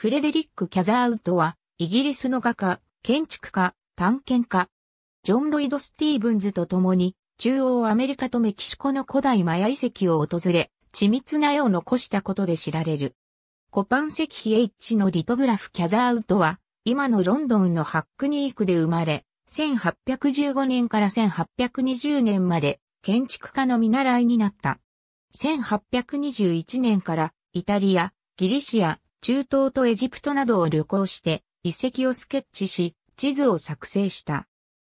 フレデリック・キャザーウッドは、イギリスの画家、建築家、探検家、ジョン・ロイド・スティーブンズと共に、中央アメリカとメキシコの古代マヤ遺跡を訪れ、緻密な絵を残したことで知られる。コパン石碑 H のリトグラフキャザーウッドは、今のロンドンのハックニークで生まれ、1815年から1820年まで建築家の見習いになった。1821年からイタリア、ギリシア、中東とエジプトなどを旅行して遺跡をスケッチし、地図を作成した。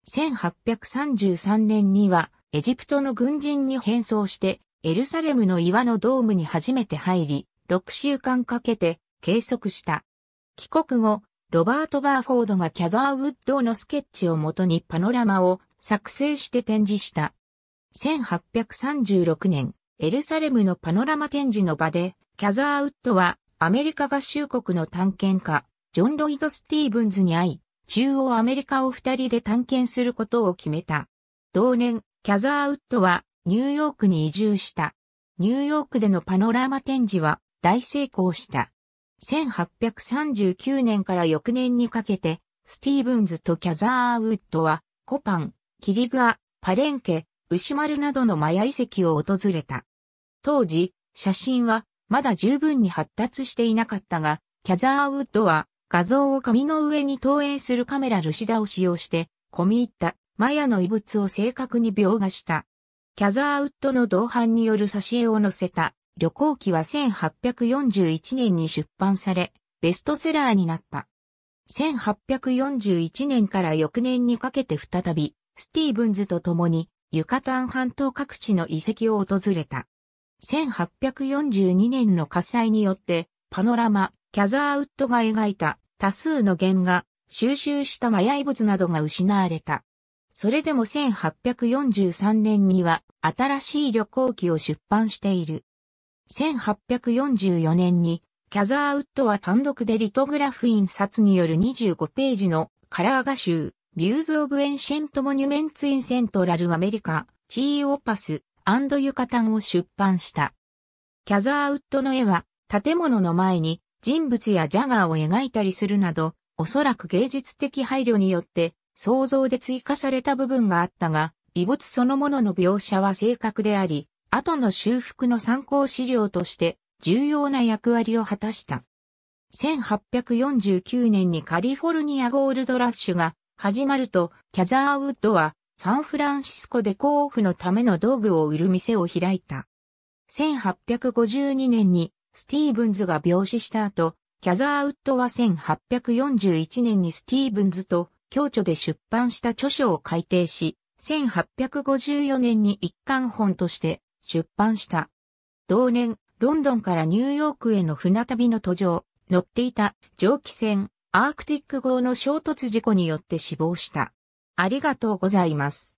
1833年には、エジプトの軍人に変装して、エルサレムの岩のドームに初めて入り、6週間かけて計測した。帰国後、ロバート・バーフォードがキャザーウッドのスケッチをもとにパノラマを作成して展示した。1836年、エルサレムのパノラマ展示の場で、キャザーウッドはアメリカ合衆国の探検家、ジョン・ロイド・スティーブンズに会い、中央アメリカを二人で探検することを決めた。同年、キャザーウッドはニューヨークに移住した。ニューヨークでのパノラマ展示は大成功した。1839年から翌年にかけて、スティーブンズとキャザーウッドは、コパン、キリグア、パレンケ、ウシマルなどのマヤ遺跡を訪れた。当時、写真はまだ十分に発達していなかったが、キャザーウッドは画像を紙の上に投影するカメラルシダを使用して、込み入ったマヤの遺物を正確に描画した。キャザーウッドの同伴による挿絵を載せた旅行記は1841年に出版され、ベストセラーになった。1841年から翌年にかけて再び、スティーブンズと共に、ユカタン半島各地の遺跡を訪れた。1842年の火災によって、パノラマ、キャザーウッドが描いた多数の原画、収集した麻薬物などが失われた。それでも1843年には新しい旅行記を出版している。1844年にキャザーウッドは単独でリトグラフ印刷による25ページのカラー画集、ビューズ・オブ・エンシェント・モニュメンツ・イン・セントラル・アメリカ、チーオパス、アンド・ユカタンを出版した。キャザーウッドの絵は、建物の前に人物やジャガーを描いたりするなど、おそらく芸術的配慮によって想像で追加された部分があったが、遺物そのものの描写は正確であり、後の修復の参考資料として重要な役割を果たした。1849年にカリフォルニアゴールドラッシュが始まると、キャザーウッドはサンフランシスコでコオのための道具を売る店を開いた。1852年にスティーブンズが病死した後、キャザーウッドは1841年にスティーブンズと共著で出版した著書を改訂し、1854年に一貫本として出版した。同年、ロンドンからニューヨークへの船旅の途上、乗っていた蒸気船アークティック号の衝突事故によって死亡した。ありがとうございます。